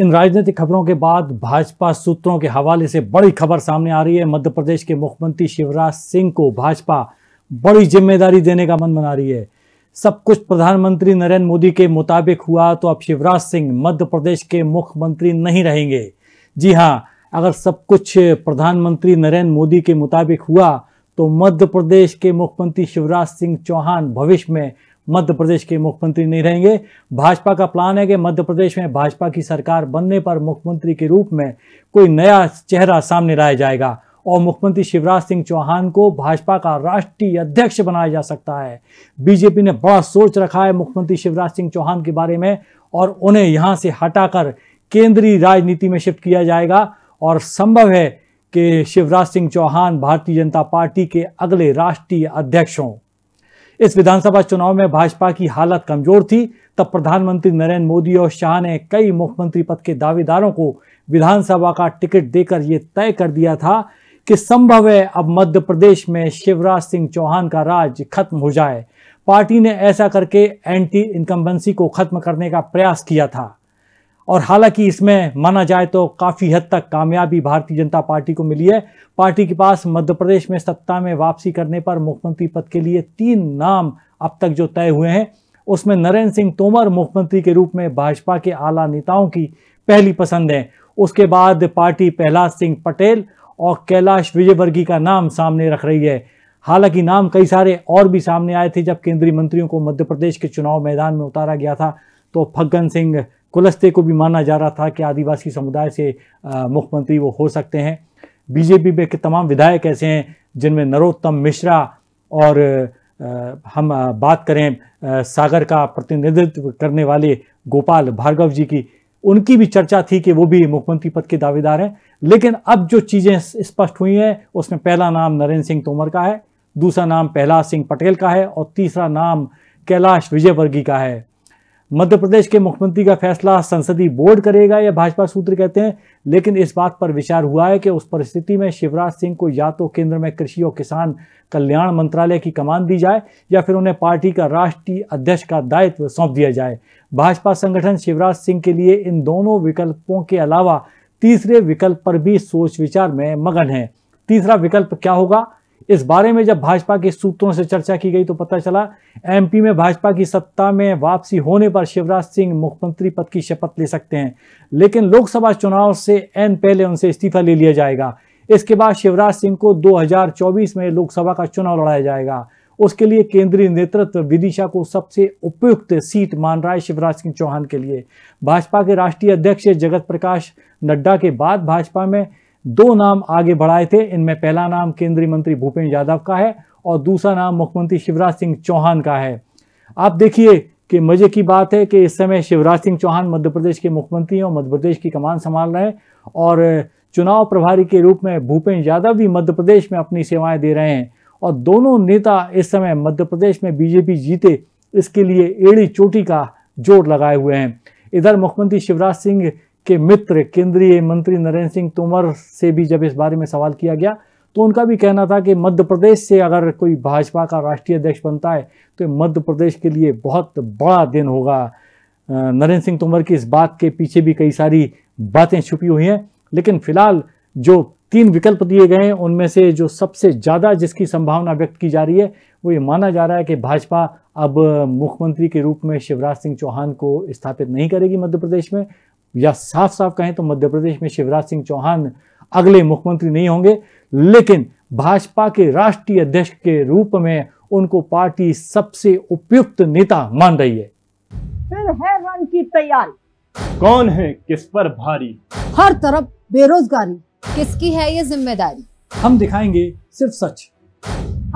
इन राजनीतिक खबरों के बाद भाजपा सूत्रों के हवाले से बड़ी खबर सामने आ रही है मध्य प्रदेश के मुख्यमंत्री शिवराज सिंह को भाजपा बड़ी जिम्मेदारी देने का मन बना रही है सब कुछ प्रधानमंत्री नरेंद्र मोदी के मुताबिक हुआ तो अब शिवराज सिंह मध्य प्रदेश के मुख्यमंत्री नहीं रहेंगे जी हाँ अगर सब कुछ प्रधानमंत्री नरेंद्र मोदी के मुताबिक हुआ तो मध्य प्रदेश के मुख्यमंत्री शिवराज सिंह चौहान भविष्य में मध्य प्रदेश के मुख्यमंत्री नहीं रहेंगे भाजपा का प्लान है कि मध्य प्रदेश में भाजपा की सरकार बनने पर मुख्यमंत्री के रूप में कोई नया चेहरा सामने लाया जाएगा और मुख्यमंत्री शिवराज सिंह चौहान को भाजपा का राष्ट्रीय अध्यक्ष बनाया जा सकता है बीजेपी ने बड़ा सोच रखा है मुख्यमंत्री शिवराज सिंह चौहान के बारे में और उन्हें यहाँ से हटाकर केंद्रीय राजनीति में शिफ्ट किया जाएगा और संभव है कि शिवराज सिंह चौहान भारतीय जनता पार्टी के अगले राष्ट्रीय अध्यक्ष हों इस विधानसभा चुनाव में भाजपा की हालत कमजोर थी तब प्रधानमंत्री नरेंद्र मोदी और शाह ने कई मुख्यमंत्री पद के दावेदारों को विधानसभा का टिकट देकर ये तय कर दिया था कि संभव है अब मध्य प्रदेश में शिवराज सिंह चौहान का राज खत्म हो जाए पार्टी ने ऐसा करके एंटी इनकम्बेंसी को खत्म करने का प्रयास किया था और हालांकि इसमें माना जाए तो काफ़ी हद तक कामयाबी भारतीय जनता पार्टी को मिली है पार्टी के पास मध्य प्रदेश में सत्ता में वापसी करने पर मुख्यमंत्री पद के लिए तीन नाम अब तक जो तय हुए हैं उसमें नरेंद्र सिंह तोमर मुख्यमंत्री के रूप में भाजपा के आला नेताओं की पहली पसंद है उसके बाद पार्टी प्रहलाद सिंह पटेल और कैलाश विजयवर्गीय का नाम सामने रख रही है हालांकि नाम कई सारे और भी सामने आए थे जब केंद्रीय मंत्रियों को मध्य प्रदेश के चुनाव मैदान में उतारा गया था तो फग्गन सिंह कुलस्ते को भी माना जा रहा था कि आदिवासी समुदाय से मुख्यमंत्री वो हो सकते हैं बीजेपी में के तमाम विधायक ऐसे हैं जिनमें नरोत्तम मिश्रा और हम बात करें सागर का प्रतिनिधित्व करने वाले गोपाल भार्गव जी की उनकी भी चर्चा थी कि वो भी मुख्यमंत्री पद के दावेदार हैं लेकिन अब जो चीज़ें स्पष्ट हुई हैं उसमें पहला नाम नरेंद्र सिंह तोमर का है दूसरा नाम प्रहलाद सिंह पटेल का है और तीसरा नाम कैलाश विजयवर्गीय का है मध्य प्रदेश के मुख्यमंत्री का फैसला संसदीय बोर्ड करेगा यह भाजपा सूत्र कहते हैं लेकिन इस बात पर विचार हुआ है कि उस परिस्थिति में शिवराज सिंह को या तो केंद्र में कृषि और किसान कल्याण मंत्रालय की कमान दी जाए या फिर उन्हें पार्टी का राष्ट्रीय अध्यक्ष का दायित्व सौंप दिया जाए भाजपा संगठन शिवराज सिंह के लिए इन दोनों विकल्पों के अलावा तीसरे विकल्प पर भी सोच विचार में मगन है तीसरा विकल्प क्या होगा इस बारे में जब भाजपा के सूत्रों से चर्चा की गई तो पता चला एमपी में भाजपा की सत्ता में वापसी होने पर शिवराज सिंह मुख्यमंत्री पद की शपथ ले सकते हैं लेकिन लोकसभा चुनाव से एन पहले उनसे इस्तीफा ले लिया जाएगा इसके बाद शिवराज सिंह को 2024 में लोकसभा का चुनाव लड़ाया जाएगा उसके लिए केंद्रीय नेतृत्व विदिशा को सबसे उपयुक्त सीट मान रहा है शिवराज सिंह चौहान के लिए भाजपा के राष्ट्रीय अध्यक्ष जगत प्रकाश नड्डा के बाद भाजपा में दो नाम आगे बढ़ाए थे इनमें पहला नाम केंद्रीय मंत्री भूपेंद्र यादव का है और दूसरा नाम मुख्यमंत्री शिवराज सिंह चौहान का है आप देखिए कि मजे की बात है कि इस समय शिवराज सिंह चौहान मध्य प्रदेश के मुख्यमंत्री हैं और मध्य प्रदेश की कमान संभाल रहे हैं और चुनाव प्रभारी के रूप में भूपेंद्र यादव भी मध्य प्रदेश में अपनी सेवाएं दे रहे हैं और दोनों नेता इस समय मध्य प्रदेश में बीजेपी जीते इसके लिए एड़ी चोटी का जोर लगाए हुए हैं इधर मुख्यमंत्री शिवराज सिंह के मित्र केंद्रीय मंत्री नरेंद्र सिंह तोमर से भी जब इस बारे में सवाल किया गया तो उनका भी कहना था कि मध्य प्रदेश से अगर कोई भाजपा का राष्ट्रीय अध्यक्ष बनता है तो मध्य प्रदेश के लिए बहुत बड़ा दिन होगा नरेंद्र सिंह तोमर की इस बात के पीछे भी कई सारी बातें छुपी हुई हैं लेकिन फिलहाल जो तीन विकल्प दिए गए हैं उनमें से जो सबसे ज़्यादा जिसकी संभावना व्यक्त की जा रही है वो ये माना जा रहा है कि भाजपा अब मुख्यमंत्री के रूप में शिवराज सिंह चौहान को स्थापित नहीं करेगी मध्य प्रदेश में या साफ साफ कहें तो मध्य प्रदेश में शिवराज सिंह चौहान अगले मुख्यमंत्री नहीं होंगे लेकिन भाजपा के राष्ट्रीय अध्यक्ष के रूप में उनको पार्टी सबसे उपयुक्त नेता मान रही है फिर है रन की तैयारी कौन है किस पर भारी हर तरफ बेरोजगारी किसकी है ये जिम्मेदारी हम दिखाएंगे सिर्फ सच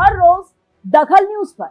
हर रोज दखल न्यूज पर